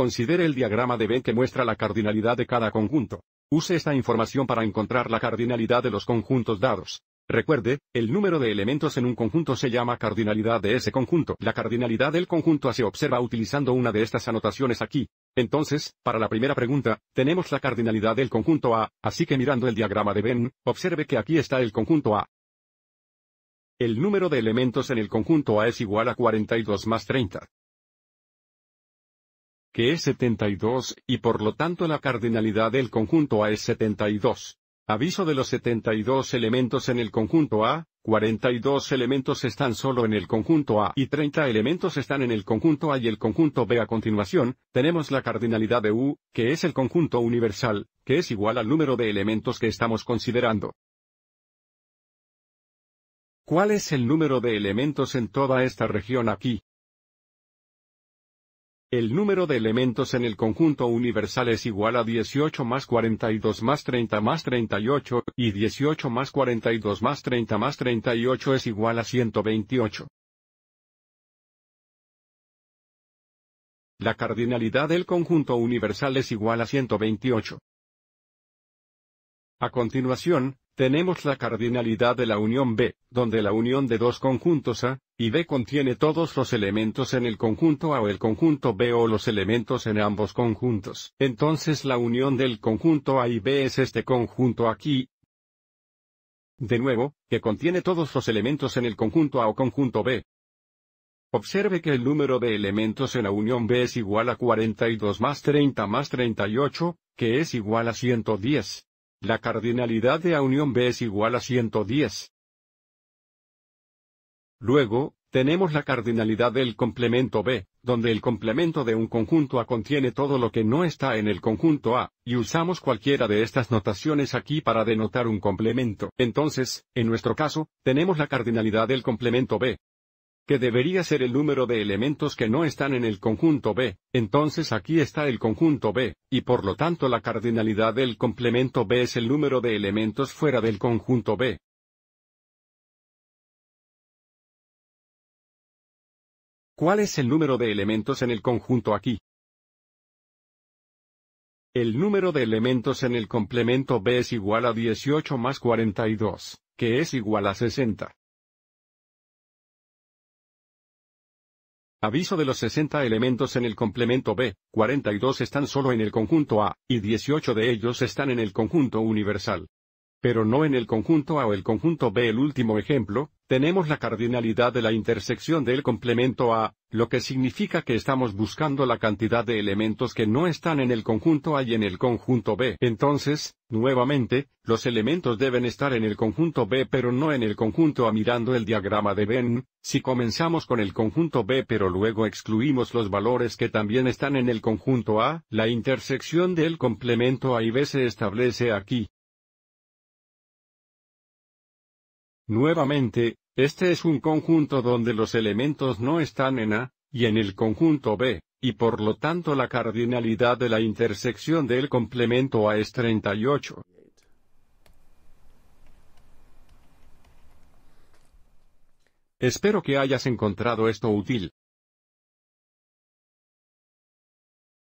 Considere el diagrama de Venn que muestra la cardinalidad de cada conjunto. Use esta información para encontrar la cardinalidad de los conjuntos dados. Recuerde, el número de elementos en un conjunto se llama cardinalidad de ese conjunto. La cardinalidad del conjunto A se observa utilizando una de estas anotaciones aquí. Entonces, para la primera pregunta, tenemos la cardinalidad del conjunto A, así que mirando el diagrama de Venn, observe que aquí está el conjunto A. El número de elementos en el conjunto A es igual a 42 más 30 que es 72, y por lo tanto la cardinalidad del conjunto A es 72. Aviso de los 72 elementos en el conjunto A, 42 elementos están solo en el conjunto A y 30 elementos están en el conjunto A y el conjunto B. A continuación, tenemos la cardinalidad de U, que es el conjunto universal, que es igual al número de elementos que estamos considerando. ¿Cuál es el número de elementos en toda esta región aquí? El número de elementos en el conjunto universal es igual a 18 más 42 más 30 más 38, y 18 más 42 más 30 más 38 es igual a 128. La cardinalidad del conjunto universal es igual a 128. A continuación, tenemos la cardinalidad de la unión B, donde la unión de dos conjuntos A y B contiene todos los elementos en el conjunto A o el conjunto B o los elementos en ambos conjuntos. Entonces la unión del conjunto A y B es este conjunto aquí, de nuevo, que contiene todos los elementos en el conjunto A o conjunto B. Observe que el número de elementos en la unión B es igual a 42 más 30 más 38, que es igual a 110. La cardinalidad de A unión B es igual a 110. Luego, tenemos la cardinalidad del complemento B, donde el complemento de un conjunto A contiene todo lo que no está en el conjunto A, y usamos cualquiera de estas notaciones aquí para denotar un complemento. Entonces, en nuestro caso, tenemos la cardinalidad del complemento B, que debería ser el número de elementos que no están en el conjunto B, entonces aquí está el conjunto B, y por lo tanto la cardinalidad del complemento B es el número de elementos fuera del conjunto B. ¿Cuál es el número de elementos en el conjunto aquí? El número de elementos en el complemento B es igual a 18 más 42, que es igual a 60. Aviso de los 60 elementos en el complemento B, 42 están solo en el conjunto A, y 18 de ellos están en el conjunto universal. Pero no en el conjunto A o el conjunto B. El último ejemplo, tenemos la cardinalidad de la intersección del complemento A, lo que significa que estamos buscando la cantidad de elementos que no están en el conjunto A y en el conjunto B. Entonces, nuevamente, los elementos deben estar en el conjunto B pero no en el conjunto A mirando el diagrama de Venn, si comenzamos con el conjunto B pero luego excluimos los valores que también están en el conjunto A, la intersección del complemento A y B se establece aquí. Nuevamente, este es un conjunto donde los elementos no están en A, y en el conjunto B, y por lo tanto la cardinalidad de la intersección del complemento A es 38. Espero que hayas encontrado esto útil.